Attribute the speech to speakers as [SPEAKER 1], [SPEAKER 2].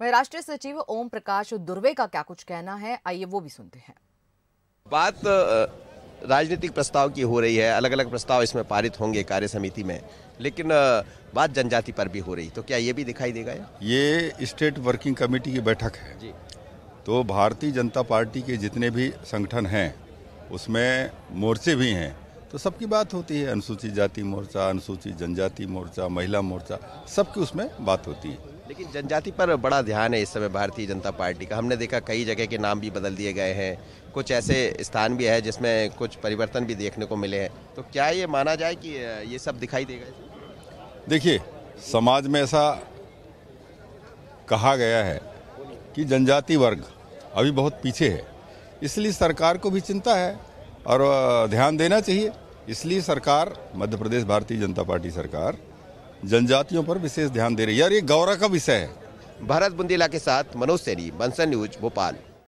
[SPEAKER 1] वहीं राष्ट्रीय सचिव ओम प्रकाश दुर्वे का क्या कुछ कहना है आइए वो भी सुनते हैं
[SPEAKER 2] बात राजनीतिक प्रस्ताव की हो रही है अलग अलग प्रस्ताव इसमें पारित होंगे कार्य समिति में लेकिन बात जनजाति पर भी हो रही तो क्या ये भी दिखाई देगा ये स्टेट
[SPEAKER 1] वर्किंग कमेटी की बैठक है जी। तो भारतीय जनता पार्टी के जितने भी संगठन हैं उसमें मोर्चे भी हैं तो सबकी बात होती है अनुसूचित जाति मोर्चा अनुसूचित जनजाति मोर्चा महिला मोर्चा सबकी उसमें बात होती है
[SPEAKER 2] लेकिन जनजाति पर बड़ा ध्यान है इस समय भारतीय जनता पार्टी का हमने देखा कई जगह के नाम भी बदल दिए गए हैं कुछ ऐसे स्थान भी है जिसमें कुछ परिवर्तन भी देखने को मिले हैं तो क्या ये माना जाए कि ये सब दिखाई देगा देखिए समाज में ऐसा कहा
[SPEAKER 1] गया है कि जनजाति वर्ग अभी बहुत पीछे है इसलिए सरकार को भी चिंता है और ध्यान देना चाहिए इसलिए सरकार मध्य प्रदेश भारतीय जनता पार्टी सरकार जनजातियों पर विशेष ध्यान दे रही है यार ये गौरव का विषय है भारत बुंदेला के साथ मनोज सैनी बंसन न्यूज भोपाल